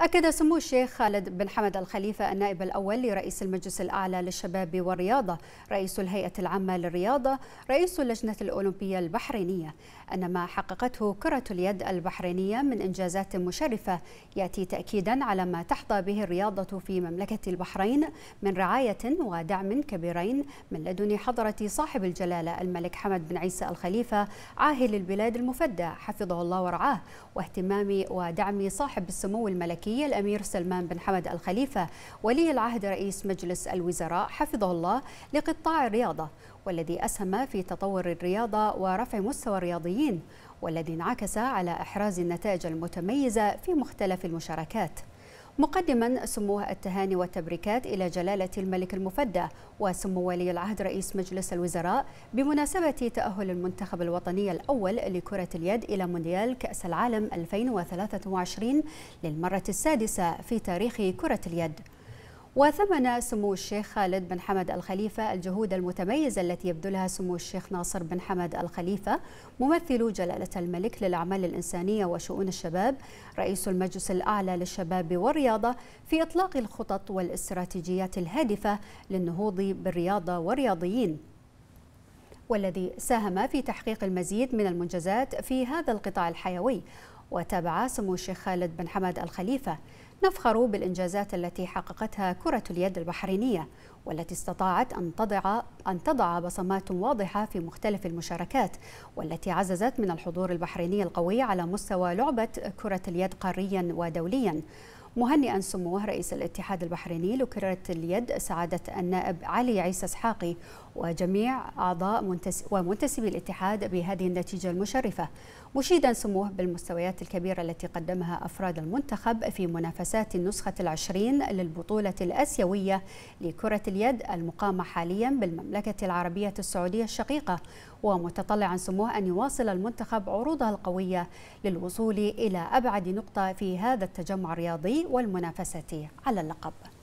أكد سمو الشيخ خالد بن حمد الخليفة النائب الأول لرئيس المجلس الأعلى للشباب والرياضة، رئيس الهيئة العامة للرياضة، رئيس اللجنة الأولمبية البحرينية أن ما حققته كرة اليد البحرينية من إنجازات مشرفة يأتي تأكيدا على ما تحظى به الرياضة في مملكة البحرين من رعاية ودعم كبيرين من لدن حضرة صاحب الجلالة الملك حمد بن عيسى الخليفة عاهل البلاد المفدى حفظه الله ورعاه، واهتمام ودعم صاحب السمو الملكي الملكي الأمير سلمان بن حمد الخليفة ولي العهد رئيس مجلس الوزراء حفظه الله لقطاع الرياضة والذي أسهم في تطور الرياضة ورفع مستوى الرياضيين والذي انعكس على إحراز النتائج المتميزة في مختلف المشاركات مقدما سموه التهاني والتبريكات إلى جلالة الملك المفدى وسمو ولي العهد رئيس مجلس الوزراء بمناسبة تأهل المنتخب الوطني الأول لكرة اليد إلى مونديال كأس العالم 2023 للمرة السادسة في تاريخ كرة اليد وثمن سمو الشيخ خالد بن حمد الخليفة الجهود المتميزة التي يبذلها سمو الشيخ ناصر بن حمد الخليفة ممثل جلالة الملك للأعمال الإنسانية وشؤون الشباب رئيس المجلس الأعلى للشباب والرياضة في إطلاق الخطط والاستراتيجيات الهادفة للنهوض بالرياضة والرياضيين والذي ساهم في تحقيق المزيد من المنجزات في هذا القطاع الحيوي وتابع سمو الشيخ خالد بن حمد الخليفة نفخر بالإنجازات التي حققتها كرة اليد البحرينية والتي استطاعت أن تضع أن تضع بصمات واضحة في مختلف المشاركات والتي عززت من الحضور البحريني القوي على مستوى لعبة كرة اليد قاريا ودوليا مهنئا سموه رئيس الاتحاد البحريني لكرة اليد سعادة النائب علي عيسى اسحاقي وجميع أعضاء ومنتسبي الاتحاد بهذه النتيجة المشرفة مشيدا سموه بالمستويات الكبيرة التي قدمها أفراد المنتخب في منافسات النسخة العشرين للبطولة الأسيوية لكرة اليد المقامة حاليا بالمملكة العربية السعودية الشقيقة ومتطلعا سموه أن يواصل المنتخب عروضه القوية للوصول إلى أبعد نقطة في هذا التجمع الرياضي والمنافسة على اللقب